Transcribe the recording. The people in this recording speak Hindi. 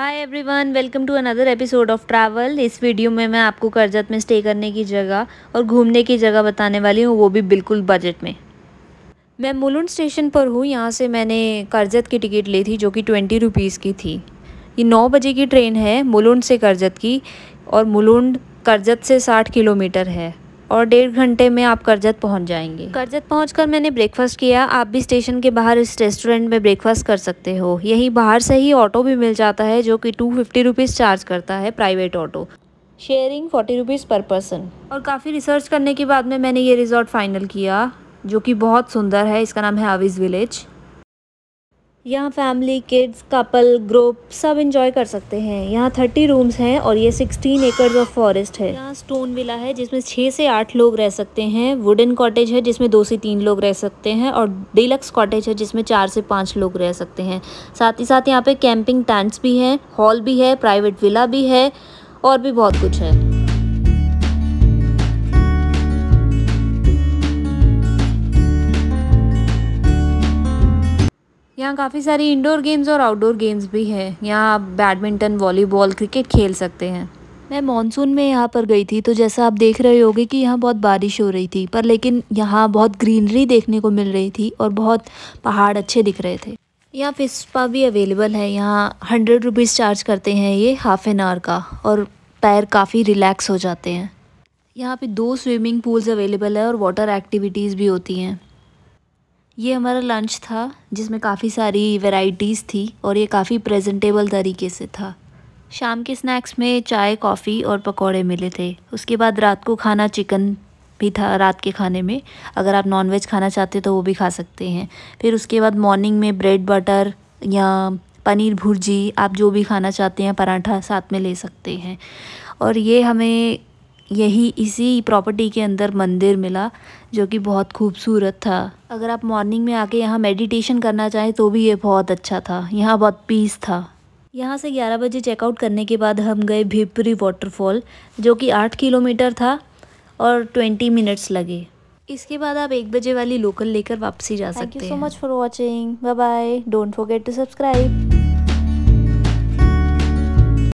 hi everyone welcome to another episode of travel इस वीडियो में मैं आपको करजत में स्टे करने की जगह और घूमने की जगह बताने वाली हूँ वो भी बिल्कुल बजट में मैं मुलुंड स्टेशन पर हूँ यहाँ से मैंने करजत की टिकट ली थी जो कि ट्वेंटी रुपीज़ की थी ये नौ बजे की ट्रेन है मुलुंड से करजत की और मुलुंड करजत से साठ किलोमीटर है और डेढ़ घंटे में आप करजत पहुंच जाएंगे करजत पहुंचकर मैंने ब्रेकफास्ट किया आप भी स्टेशन के बाहर इस रेस्टोरेंट में ब्रेकफास्ट कर सकते हो यही बाहर से ही ऑटो भी मिल जाता है जो कि टू फिफ्टी रुपीज़ चार्ज करता है private auto sharing forty rupees per person और काफ़ी रिसर्च करने के बाद में मैंने ये रिजॉर्ट फाइनल किया जो कि बहुत सुंदर है इसका नाम है आविज़ विलेज यहाँ फैमिली किड्स कपल ग्रुप सब इंजॉय कर सकते हैं यहाँ थर्टी रूम्स हैं और ये सिक्सटीन एकर्स ऑफ फॉरेस्ट है यहाँ स्टोन विला है जिसमें छः से आठ लोग रह सकते हैं वुडन कॉटेज है जिसमें दो से तीन लोग रह सकते हैं और डिलक्स कॉटेज है जिसमें चार से पाँच लोग रह सकते हैं साथ ही साथ यहाँ पे कैंपिंग टेंट्स भी हैं हॉल भी है प्राइवेट विला भी है और भी बहुत कुछ है यहाँ काफ़ी सारी इंडोर गेम्स और आउटडोर गेम्स भी हैं यहाँ आप बैडमिंटन वॉलीबॉल क्रिकेट खेल सकते हैं मैं मानसून में यहाँ पर गई थी तो जैसा आप देख रहे होगे कि यहाँ बहुत बारिश हो रही थी पर लेकिन यहाँ बहुत ग्रीनरी देखने को मिल रही थी और बहुत पहाड़ अच्छे दिख रहे थे यहाँ फिस पा भी अवेलेबल है यहाँ हंड्रेड रुपीज़ चार्ज करते हैं ये हाफ़ एन आवर का और पैर काफ़ी रिलैक्स हो जाते हैं यहाँ पे दो स्विमिंग पूल्स अवेलेबल है और वाटर एक्टिविटीज़ भी होती हैं ये हमारा लंच था जिसमें काफ़ी सारी वेराइटीज़ थी और ये काफ़ी प्रेजेंटेबल तरीके से था शाम के स्नैक्स में चाय कॉफ़ी और पकौड़े मिले थे उसके बाद रात को खाना चिकन भी था रात के खाने में अगर आप नॉनवेज खाना चाहते तो वो भी खा सकते हैं फिर उसके बाद मॉर्निंग में ब्रेड बटर या पनीर भुर्जी आप जो भी खाना चाहते हैं पराठा साथ में ले सकते हैं और ये हमें यही इसी प्रॉपर्टी के अंदर मंदिर मिला जो कि बहुत खूबसूरत था अगर आप मॉर्निंग में आके यहाँ मेडिटेशन करना चाहें तो भी ये बहुत अच्छा था यहाँ बहुत पीस था यहाँ से 11 बजे चेकआउट करने के बाद हम गए भिपरी वाटरफॉल जो कि 8 किलोमीटर था और 20 मिनट्स लगे इसके बाद आप एक बजे वाली लोकल लेकर वापसी जा सकते हैं thank you so much for watching bye bye don't forget to subscribe